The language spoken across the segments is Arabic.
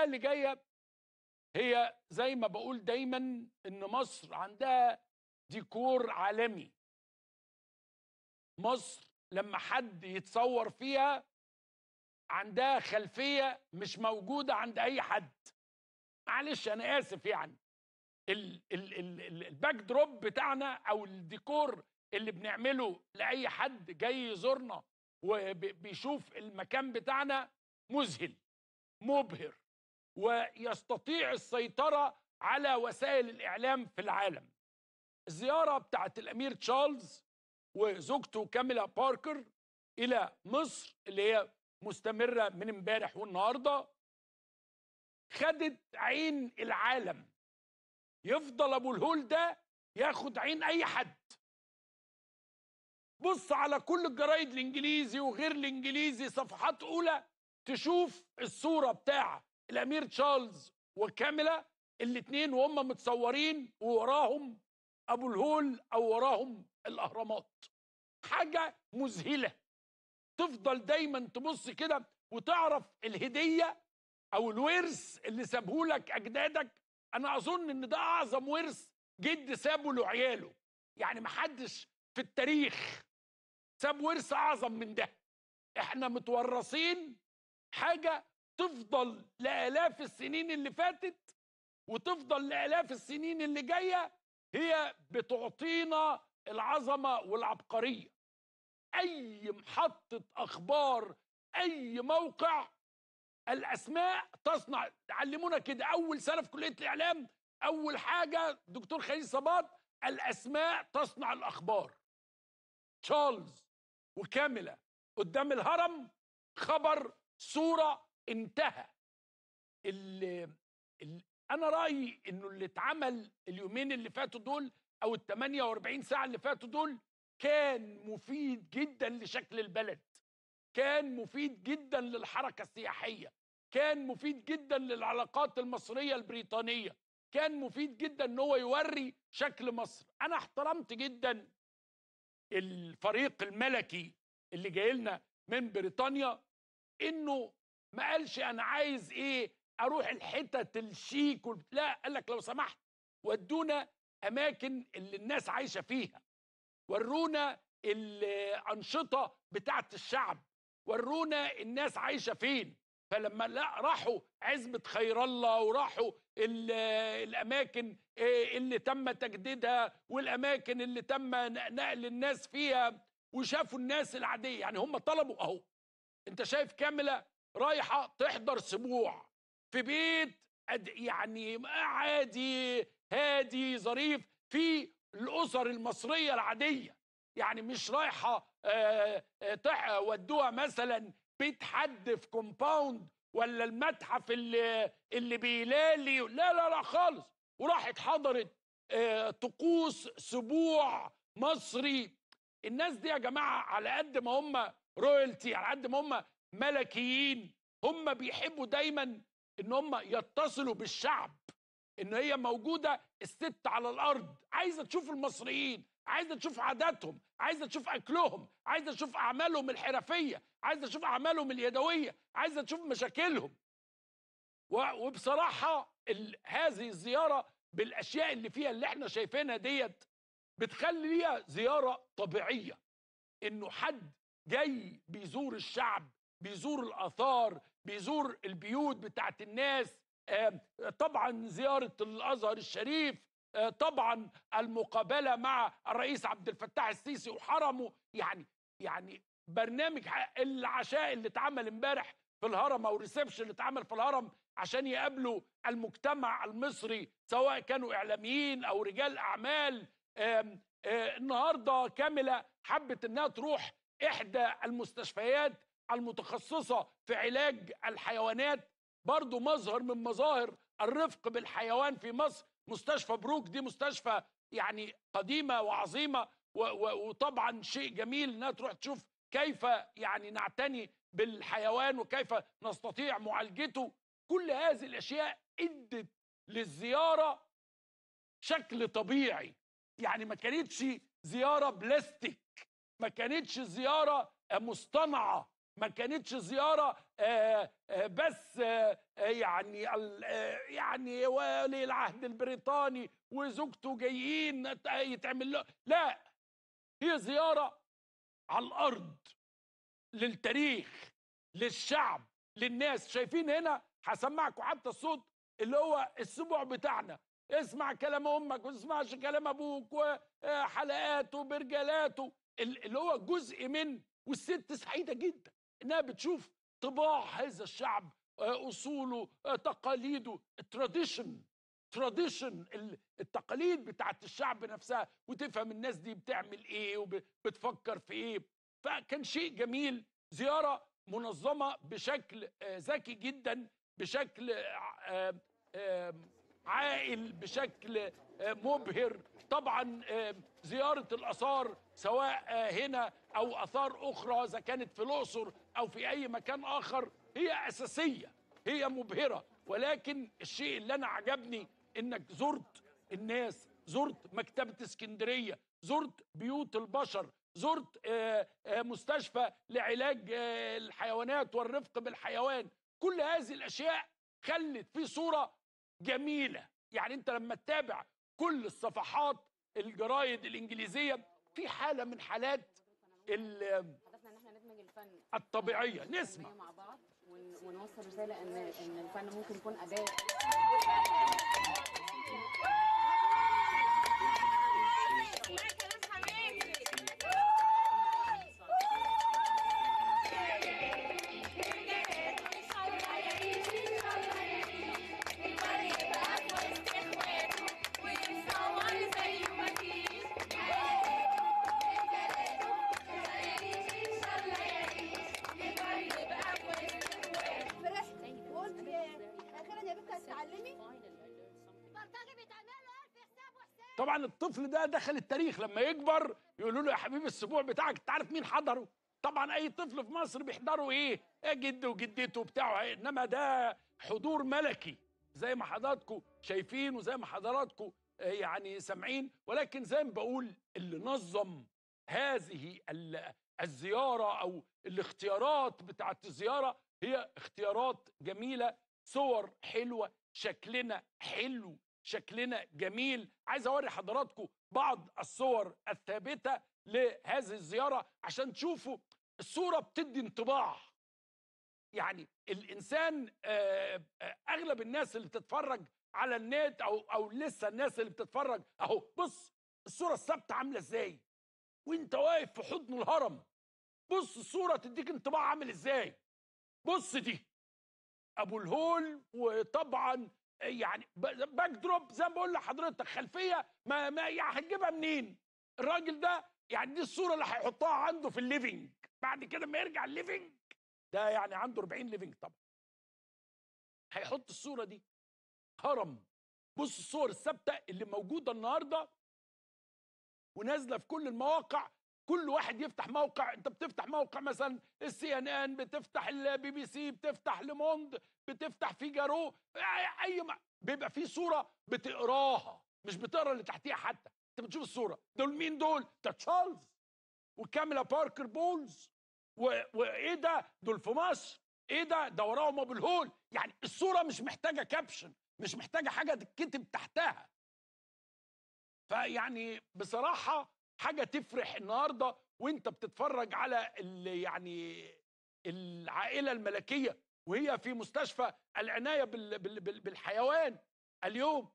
اللي جايه هي زي ما بقول دايما ان مصر عندها ديكور عالمي مصر لما حد يتصور فيها عندها خلفيه مش موجوده عند اي حد معلش انا اسف يعني الباك دروب بتاعنا او الديكور اللي بنعمله لاي حد جاي يزورنا وبيشوف المكان بتاعنا مذهل مبهر ويستطيع السيطرة على وسائل الإعلام في العالم الزيارة بتاعت الأمير تشارلز وزوجته كاميلا باركر إلى مصر اللي هي مستمرة من امبارح والنهاردة خدت عين العالم يفضل أبو الهول ده ياخد عين أي حد بص على كل الجرايد الإنجليزي وغير الإنجليزي صفحات أولى تشوف الصورة بتاع الامير تشارلز وكاميلا الاثنين وهم متصورين ووراهم ابو الهول او وراهم الاهرامات حاجه مذهله تفضل دايما تبص كده وتعرف الهديه او الورث اللي سابهولك اجدادك انا اظن ان ده اعظم ورث جد سابه لعياله يعني محدش في التاريخ ساب ورث اعظم من ده احنا متورثين حاجه تفضل لآلاف السنين اللي فاتت وتفضل لآلاف السنين اللي جاية هي بتعطينا العظمة والعبقرية أي محطة أخبار أي موقع الأسماء تصنع علمونا كده أول سنة في كلية الإعلام أول حاجة دكتور خليل صباط الأسماء تصنع الأخبار تشارلز وكاملة قدام الهرم خبر صورة انتهى اللي اللي انا رايي انه اللي اتعمل اليومين اللي فاتوا دول او ال 48 ساعه اللي فاتوا دول كان مفيد جدا لشكل البلد كان مفيد جدا للحركه السياحيه كان مفيد جدا للعلاقات المصريه البريطانيه كان مفيد جدا ان هو يوري شكل مصر انا احترمت جدا الفريق الملكي اللي جاي لنا من بريطانيا انه ما قالش انا عايز ايه اروح الحتت الشيك لا قال لك لو سمحت ودونا اماكن اللي الناس عايشه فيها ورونا الانشطه بتاعه الشعب ورونا الناس عايشه فين فلما لا راحوا عزبة خير الله وراحوا الأماكن آه، اللي تم تجديدها والأماكن اللي تم نقل الناس فيها وشافوا الناس العادية يعني هم طلبوا أهو أنت شايف كاملة رايحه تحضر سبوع في بيت يعني عادي هادي ظريف في الاسر المصريه العاديه يعني مش رايحه ودوها مثلا بيت حد في كومباوند ولا المتحف اللي اللي بيلالي لا لا لا خالص وراحت حضرت طقوس سبوع مصري الناس دي يا جماعه على قد ما هم رويالتي على قد ما هم ملكيين هم بيحبوا دايما ان هم يتصلوا بالشعب ان هي موجوده الست على الارض عايزه تشوف المصريين عايزه تشوف عاداتهم عايزه تشوف اكلهم عايزه تشوف اعمالهم الحرفيه عايزه تشوف اعمالهم اليدويه عايزه تشوف مشاكلهم وبصراحه هذه الزياره بالاشياء اللي فيها اللي احنا شايفينها ديت بتخليها زياره طبيعيه انه حد جاي بيزور الشعب بيزور الآثار بيزور البيوت بتاعت الناس آه، طبعا زيارة الأزهر الشريف آه، طبعا المقابلة مع الرئيس عبد الفتاح السيسي وحرمه يعني يعني برنامج العشاء اللي اتعمل امبارح في الهرم او ريسبشن اللي اتعمل في الهرم عشان يقابلوا المجتمع المصري سواء كانوا اعلاميين او رجال اعمال آه، النهارده كامله حبت انها تروح احدى المستشفيات المتخصصة في علاج الحيوانات برضو مظهر من مظاهر الرفق بالحيوان في مصر مستشفى بروك دي مستشفى يعني قديمة وعظيمة وطبعا شيء جميل انها تروح تشوف كيف يعني نعتني بالحيوان وكيف نستطيع معالجته كل هذه الاشياء ادت للزياره شكل طبيعي يعني ما كانتش زياره بلاستيك ما كانتش زياره مصطنعه ما كانتش زياره آه، آه، بس آه، يعني يعني ولي العهد البريطاني وزوجته جايين يتعمل له لا هي زياره على الارض للتاريخ للشعب للناس شايفين هنا هسمعكم حتى الصوت اللي هو السبوع بتاعنا اسمع كلام امك واسمعش تسمعش كلام ابوك وحلقاته برجالاته اللي هو جزء من والست سعيده جدا انها بتشوف طباع هذا الشعب آه، اصوله آه، تقاليده التراديشن تراديشن التقاليد بتاعت الشعب نفسها وتفهم الناس دي بتعمل ايه وبتفكر في ايه فكان شيء جميل زياره منظمه بشكل آه، ذكي جدا بشكل عائل بشكل آه، مبهر طبعا آه، زيارة الآثار سواء آه، هنا أو آثار أخرى إذا كانت في الأقصر أو في أي مكان آخر هي أساسية هي مبهرة ولكن الشيء اللي أنا عجبني إنك زرت الناس زرت مكتبة اسكندرية زرت بيوت البشر زرت مستشفى لعلاج الحيوانات والرفق بالحيوان كل هذه الأشياء خلت في صورة جميله يعني انت لما تتابع كل الصفحات الجرايد الانجليزيه في حاله من حالات هدفنا الطبيعيه نسمع ونوصل رساله ان ان الفن ممكن يكون اداء طبعا الطفل ده دخل التاريخ لما يكبر يقولوا له يا حبيبي السبوع بتاعك انت عارف مين حضره طبعا اي طفل في مصر بيحضره ايه جده وجدته بتاعه انما ده حضور ملكي زي ما حضراتكم شايفين وزي ما حضراتكم يعني سامعين ولكن زي ما بقول اللي نظم هذه الزياره او الاختيارات بتاعه الزياره هي اختيارات جميله صور حلوه شكلنا حلو شكلنا جميل عايز اوري حضراتكم بعض الصور الثابته لهذه الزياره عشان تشوفوا الصوره بتدي انطباع يعني الانسان آه، آه، اغلب الناس اللي بتتفرج على النت او او لسه الناس اللي بتتفرج اهو بص الصوره الثابته عامله ازاي وانت واقف في حضن الهرم بص الصوره تديك انطباع عامل ازاي بص دي ابو الهول وطبعا يعني باك دروب زي ما بقول لحضرتك خلفيه ما, ما يعني هتجيبها منين؟ الراجل ده يعني دي الصوره اللي هيحطها عنده في الليفنج بعد كده ما يرجع الليفنج ده يعني عنده 40 ليفنج طبعا هيحط الصوره دي هرم بص الصور الثابته اللي موجوده النهارده ونازله في كل المواقع كل واحد يفتح موقع انت بتفتح موقع مثلا السي ان ان بتفتح البي بي سي بتفتح لموند بتفتح فيجارو اي ما بيبقى في صوره بتقراها مش بتقرا اللي تحتيها حتى انت بتشوف الصوره دول مين دول ده تشارلز وكاميلا باركر بولز وايه ده دول في مصر ايه ده ده وراهم ابو الهول يعني الصوره مش محتاجه كابشن مش محتاجه حاجه تتكتب تحتها فيعني بصراحه حاجه تفرح النهارده وانت بتتفرج على اللي يعني العائله الملكيه وهي في مستشفى العنايه بالحيوان اليوم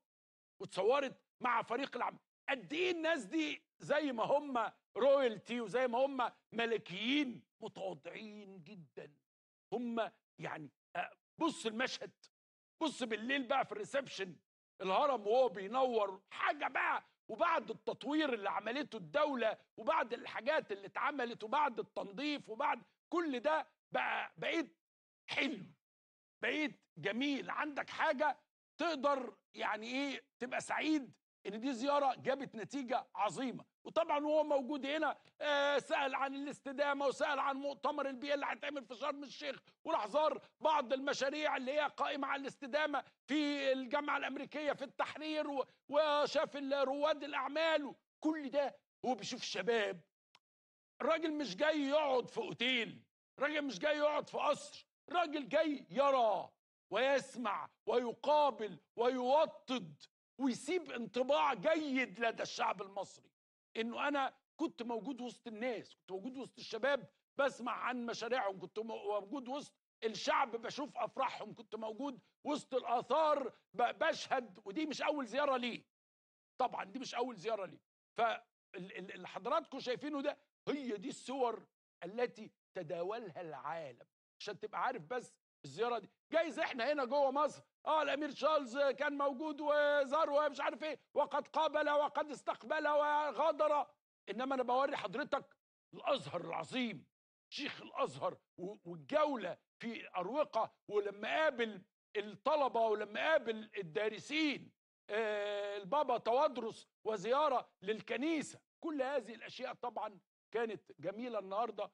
واتصورت مع فريق العمل قد ايه الناس دي زي ما هم رويالتي وزي ما هم ملكيين متواضعين جدا هم يعني آه، بص المشهد بص بالليل بقى في الريسبشن الهرم وهو بينور حاجه بقى وبعد التطوير اللي عملته الدوله وبعد الحاجات اللي اتعملت وبعد التنظيف وبعد كل ده بقى بقيت حلو بقيت جميل عندك حاجه تقدر يعني ايه تبقى سعيد ان دي زياره جابت نتيجه عظيمه وطبعا وهو موجود هنا آه سال عن الاستدامه وسال عن مؤتمر البيئه اللي هيتعمل في شرم الشيخ والاحظار بعض المشاريع اللي هي قائمه على الاستدامه في الجامعه الامريكيه في التحرير وشاف رواد الاعمال كل ده هو بيشوف الشباب الراجل مش جاي يقعد في اوتيل الراجل مش جاي يقعد في قصر الراجل جاي يرى ويسمع ويقابل ويوطد ويسيب انطباع جيد لدى الشعب المصري انه انا كنت موجود وسط الناس كنت موجود وسط الشباب بسمع عن مشاريعهم كنت موجود وسط الشعب بشوف افراحهم كنت موجود وسط الاثار بشهد ودي مش اول زياره لي طبعا دي مش اول زياره لي فاللي حضراتكم شايفينه ده هي دي الصور التي تداولها العالم عشان تبقى عارف بس الزياره دي جايز احنا هنا جوه مصر اه الامير تشارلز كان موجود وزار ومش عارف ايه وقد قابل وقد استقبل وغادر انما انا بوري حضرتك الازهر العظيم شيخ الازهر والجوله في اروقه ولما قابل الطلبه ولما قابل الدارسين آه، البابا توادرس وزياره للكنيسه كل هذه الاشياء طبعا كانت جميله النهارده